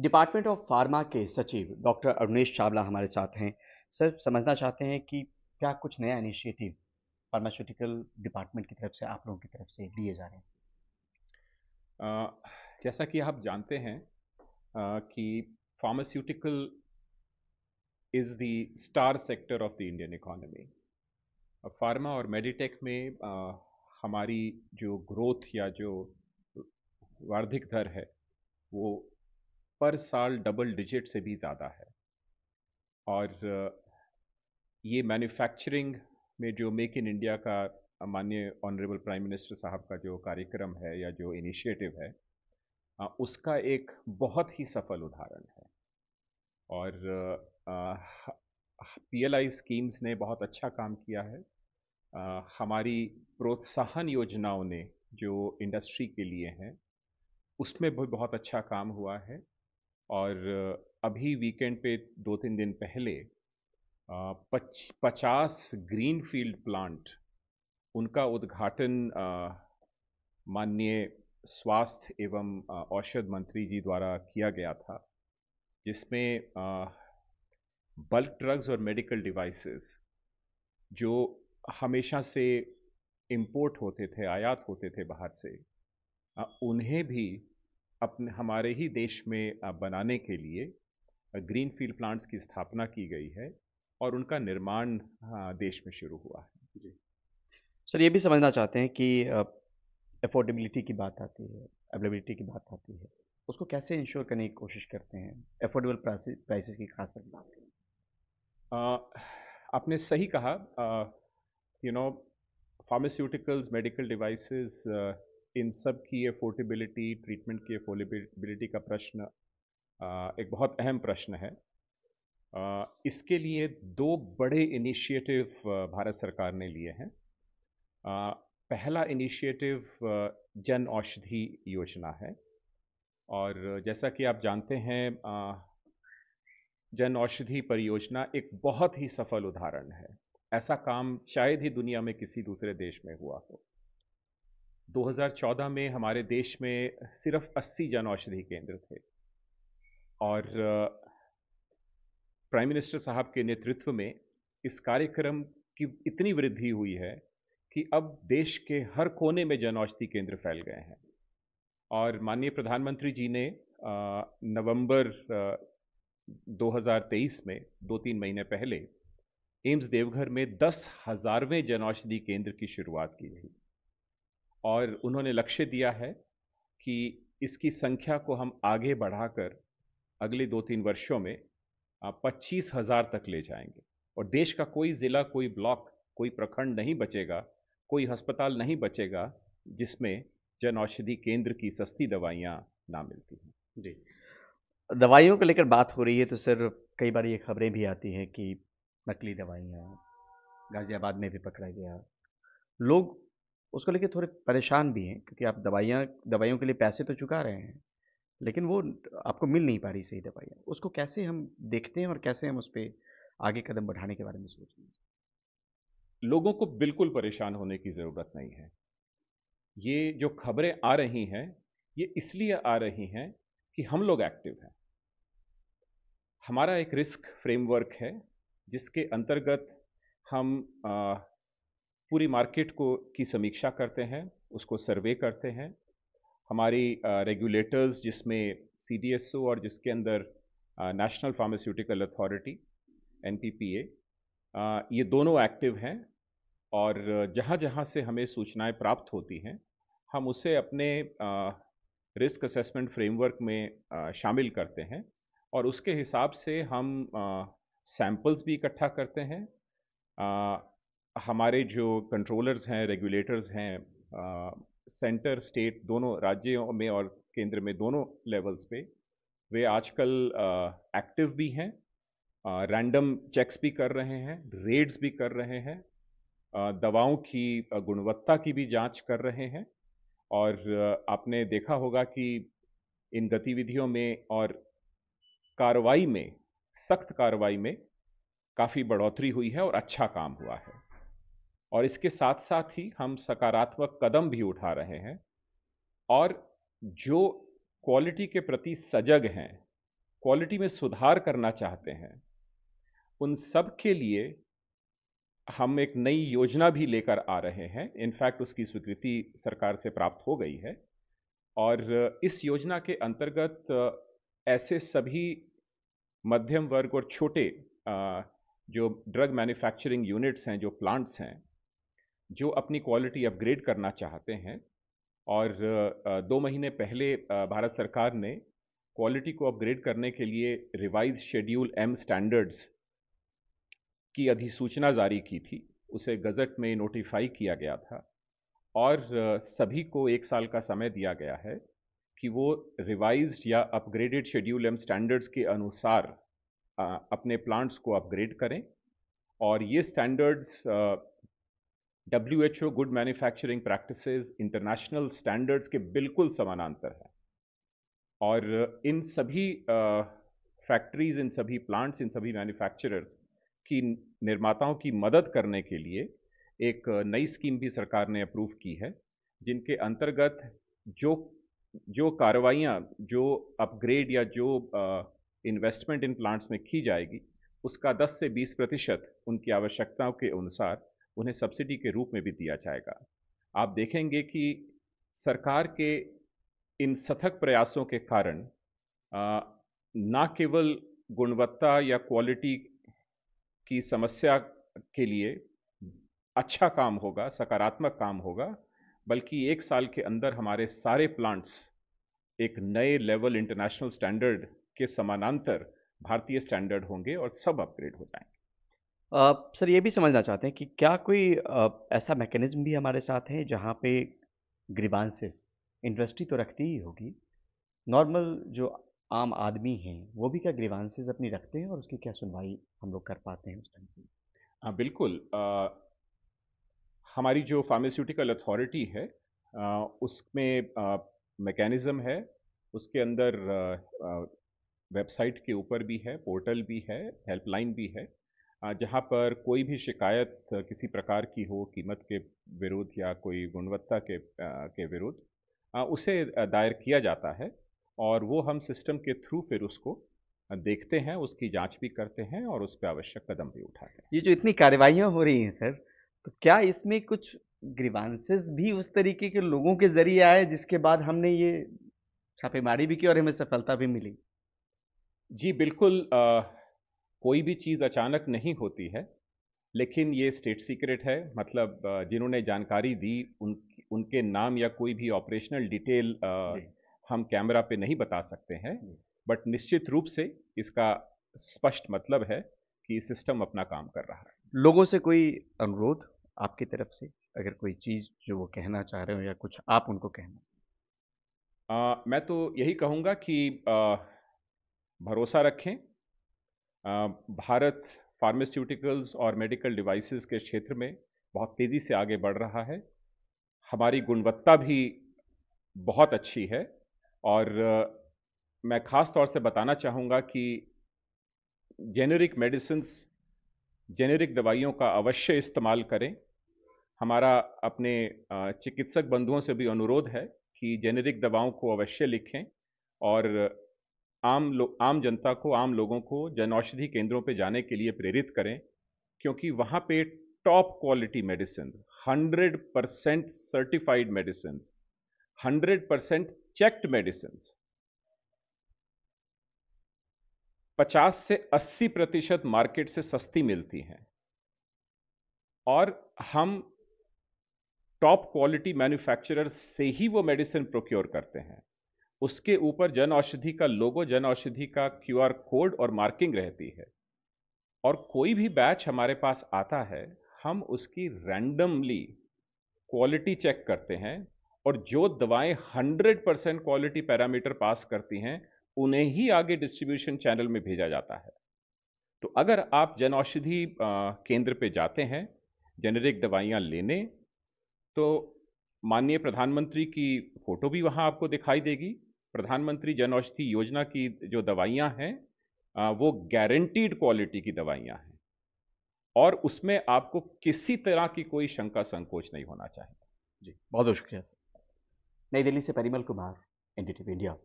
department of pharma के सचिव doctor Arunesh Chawla हमारे साथ हैं सर समझना चाहते हैं कि क्या कुछ नया इनिशिएटिव फार्मास्यूटिकल डिपार्टमेंट की तरफ से आप लोगों की तरफ से लिए जा रहे हैं जैसा कि आप जानते हैं आ, कि pharmaceutical is the star sector of the Indian economy pharma और मेडिटेक में आ, हमारी जो ग्रोथ या जो वार्धिक दर है वो पर साल डबल डिजिट से भी ज़्यादा है और ये मैन्युफैक्चरिंग में जो मेक इन इंडिया का माननीय ऑनरेबल प्राइम मिनिस्टर साहब का जो कार्यक्रम है या जो इनिशिएटिव है उसका एक बहुत ही सफल उदाहरण है और पी एल आई स्कीम्स ने बहुत अच्छा काम किया है आ, हमारी प्रोत्साहन योजनाओं ने जो इंडस्ट्री के लिए हैं उसमें भी बहुत अच्छा काम हुआ है और अभी वीकेंड पे दो तीन दिन पहले पच, पचास ग्रीन फील्ड प्लांट उनका उद्घाटन माननीय स्वास्थ्य एवं औषध मंत्री जी द्वारा किया गया था जिसमें बल्क ड्रग्स और मेडिकल डिवाइसेस जो हमेशा से इंपोर्ट होते थे आयात होते थे बाहर से उन्हें भी अपने हमारे ही देश में बनाने के लिए ग्रीन फील्ड प्लांट्स की स्थापना की गई है और उनका निर्माण देश में शुरू हुआ है जी सर ये भी समझना चाहते हैं कि अफोर्डेबिलिटी की बात आती है अवेलेबिलिटी की बात आती है उसको कैसे इंश्योर करने की कोशिश करते हैं अफोर्डेबल प्राइसेस की खास तरह बात करें आपने सही कहा you know pharmaceuticals medical devices इन सब की अफोर्डेबिलिटी ट्रीटमेंट की अफोर्डेबिलिटी का प्रश्न एक बहुत अहम प्रश्न है इसके लिए दो बड़े इनिशिएटिव भारत सरकार ने लिए हैं पहला इनिशिएटिव जन औषधि योजना है और जैसा कि आप जानते हैं जन औषधि परियोजना एक बहुत ही सफल उदाहरण है ऐसा काम शायद ही दुनिया में किसी दूसरे देश में हुआ हो 2014 में हमारे देश में सिर्फ 80 जन औषधि केंद्र थे और प्राइम मिनिस्टर साहब के नेतृत्व में इस कार्यक्रम की इतनी वृद्धि हुई है कि अब देश के हर कोने में जन औषधि केंद्र फैल गए हैं और माननीय प्रधानमंत्री जी ने नवंबर 2023 में दो तीन महीने पहले एम्स देवघर में दस हज़ारवें जन औषधि केंद्र की शुरुआत की थी और उन्होंने लक्ष्य दिया है कि इसकी संख्या को हम आगे बढ़ाकर अगले दो तीन वर्षों में पच्चीस हजार तक ले जाएंगे और देश का कोई ज़िला कोई ब्लॉक कोई प्रखंड नहीं बचेगा कोई अस्पताल नहीं बचेगा जिसमें जन औषधि केंद्र की सस्ती दवाइयाँ ना मिलती हैं जी दवाइयों को लेकर बात हो रही है तो सर कई बार ये खबरें भी आती हैं कि नकली दवाइयाँ गाज़ियाबाद में भी पकड़ा गया लोग उसको लेके थोड़े परेशान भी हैं क्योंकि आप दवाइयाँ दवाइयों के लिए पैसे तो चुका रहे हैं लेकिन वो आपको मिल नहीं पा रही सही दवाइयाँ उसको कैसे हम देखते हैं और कैसे हम उस पर आगे कदम बढ़ाने के बारे में सोचते हैं लोगों को बिल्कुल परेशान होने की ज़रूरत नहीं है ये जो खबरें आ रही हैं ये इसलिए आ रही हैं कि हम लोग एक्टिव हैं हमारा एक रिस्क फ्रेमवर्क है जिसके अंतर्गत हम पूरी मार्केट को की समीक्षा करते हैं उसको सर्वे करते हैं हमारी रेगुलेटर्स जिसमें सी और जिसके अंदर नेशनल फार्मास्यूटिकल अथॉरिटी एन ये दोनों एक्टिव हैं और जहाँ जहाँ से हमें सूचनाएं प्राप्त होती हैं हम उसे अपने रिस्क असेसमेंट फ्रेमवर्क में शामिल करते हैं और उसके हिसाब से हम सैम्पल्स भी इकट्ठा करते हैं हमारे जो कंट्रोलर्स हैं रेगुलेटर्स हैं सेंटर स्टेट दोनों राज्यों में और केंद्र में दोनों लेवल्स पे वे आजकल एक्टिव भी हैं रैंडम चेक्स भी कर रहे हैं रेड्स भी कर रहे हैं दवाओं की गुणवत्ता की भी जांच कर रहे हैं और आपने देखा होगा कि इन गतिविधियों में और कार्रवाई में सख्त कार्रवाई में काफ़ी बढ़ोतरी हुई है और अच्छा काम हुआ है और इसके साथ साथ ही हम सकारात्मक कदम भी उठा रहे हैं और जो क्वालिटी के प्रति सजग हैं क्वालिटी में सुधार करना चाहते हैं उन सब के लिए हम एक नई योजना भी लेकर आ रहे हैं इनफैक्ट उसकी स्वीकृति सरकार से प्राप्त हो गई है और इस योजना के अंतर्गत ऐसे सभी मध्यम वर्ग और छोटे जो ड्रग मैन्युफैक्चरिंग यूनिट्स हैं जो प्लांट्स हैं जो अपनी क्वालिटी अपग्रेड करना चाहते हैं और दो महीने पहले भारत सरकार ने क्वालिटी को अपग्रेड करने के लिए रिवाइज शेड्यूल एम स्टैंडर्ड्स की अधिसूचना जारी की थी उसे गज़ट में नोटिफाई किया गया था और सभी को एक साल का समय दिया गया है कि वो रिवाइज या अपग्रेडेड शेड्यूल एम स्टैंडर्ड्स के अनुसार अपने प्लांट्स को अपग्रेड करें और ये standards W H O good manufacturing practice international standards के बिल्कुल समानांतर है और इन सभी फैक्ट्रीज इन सभी प्लांट्स इन सभी मैन्युफैक्चरर्स की निर्माताओं की मदद करने के लिए एक नई स्कीम भी सरकार ने अप्रूव की है जिनके अंतर्गत जो जो कार्रवाइयाँ जो अपग्रेड या जो इन्वेस्टमेंट इन प्लांट्स में की जाएगी उसका 10 से 20 प्रतिशत उनकी आवश्यकताओं के अनुसार उन्हें सब्सिडी के रूप में भी दिया जाएगा आप देखेंगे कि सरकार के इन सथक प्रयासों के कारण ना केवल गुणवत्ता या क्वालिटी की समस्या के लिए अच्छा काम होगा सकारात्मक काम होगा बल्कि एक साल के अंदर हमारे सारे प्लांट्स एक नए लेवल इंटरनेशनल स्टैंडर्ड के समानांतर भारतीय स्टैंडर्ड होंगे और सब अपग्रेड हो जाएंगे अ, सर ये भी समझना चाहते हैं कि क्या कोई ऐसा मैकेनिज्म भी हमारे साथ है जहाँ पे ग्रीवांसेस इंडस्ट्री तो रखती ही होगी नॉर्मल जो आम आदमी हैं वो भी क्या ग्रीवांसेस अपनी रखते हैं और उसकी क्या सुनवाई हम लोग कर पाते हैं उस टाइम से हाँ बिल्कुल हमारी जो फार्मास्यूटिकल अथॉरिटी है उसमें मैकेनिज़्म है उसके अंदर वेबसाइट के ऊपर भी है पोर्टल भी है हेल्पलाइन भी है जहाँ पर कोई भी शिकायत किसी प्रकार की हो कीमत के विरुद्ध या कोई गुणवत्ता के के विरुद्ध उसे दायर किया जाता है और वो हम सिस्टम के थ्रू फिर उसको देखते हैं उसकी जांच भी करते हैं और उस पर आवश्यक कदम भी उठाते हैं ये जो इतनी कार्रवाइयाँ हो रही हैं सर तो क्या इसमें कुछ ग्रीवांसेस भी उस तरीके के लोगों के जरिए आए जिसके बाद हमने ये छापेमारी भी की और हमें सफलता भी मिली जी बिल्कुल आ, कोई भी चीज़ अचानक नहीं होती है लेकिन ये स्टेट सीक्रेट है मतलब जिन्होंने जानकारी दी उन उनके नाम या कोई भी ऑपरेशनल डिटेल हम कैमरा पे नहीं बता सकते हैं बट निश्चित रूप से इसका स्पष्ट मतलब है कि सिस्टम अपना काम कर रहा है लोगों से कोई अनुरोध आपकी तरफ से अगर कोई चीज़ जो वो कहना चाह रहे हो या कुछ आप उनको कहना आ, मैं तो यही कहूँगा कि आ, भरोसा रखें भारत फार्मास्यूटिकल्स और मेडिकल डिवाइसेस के क्षेत्र में बहुत तेज़ी से आगे बढ़ रहा है हमारी गुणवत्ता भी बहुत अच्छी है और मैं ख़ास तौर से बताना चाहूँगा कि जेनेरिक मेडिसिन जेनेरिक दवाइयों का अवश्य इस्तेमाल करें हमारा अपने चिकित्सक बंधुओं से भी अनुरोध है कि जेनेरिक दवाओं को अवश्य लिखें और आम लो, आम जनता को आम लोगों को जन औषधि केंद्रों पे जाने के लिए प्रेरित करें क्योंकि वहाँ पे top quality medicine 100 percent certified medicine 100 percent checked medicine 50 से 80 प्रतिशत मार्केट से सस्ती मिलती हैं और हम टॉप क्वालिटी मैन्युफैक्चरर से ही वो मेडिसिन प्रोक्योर करते हैं उसके ऊपर जन औषधि का लोगो जन औषधि का क्यू कोड और मार्किंग रहती है और कोई भी बैच हमारे पास आता है हम उसकी रैंडमली क्वालिटी चेक करते हैं और जो दवाएं 100 परसेंट क्वालिटी पैरामीटर पास करती हैं उन्हें ही आगे डिस्ट्रीब्यूशन चैनल में भेजा जाता है तो अगर आप जन औषधि केंद्र पे जाते हैं जेनेरिक दवाइयाँ लेने तो माननीय प्रधानमंत्री की फ़ोटो भी वहाँ आपको दिखाई देगी प्रधानमंत्री जन औषधि योजना की जो दवाइयां हैं वो गारंटीड क्वालिटी की दवाइयां हैं और उसमें आपको किसी तरह की कोई शंका संकोच नहीं होना चाहिए जी बहुत बहुत शुक्रिया सर नई दिल्ली से परिमल कुमार एनडीटीवी इंडिया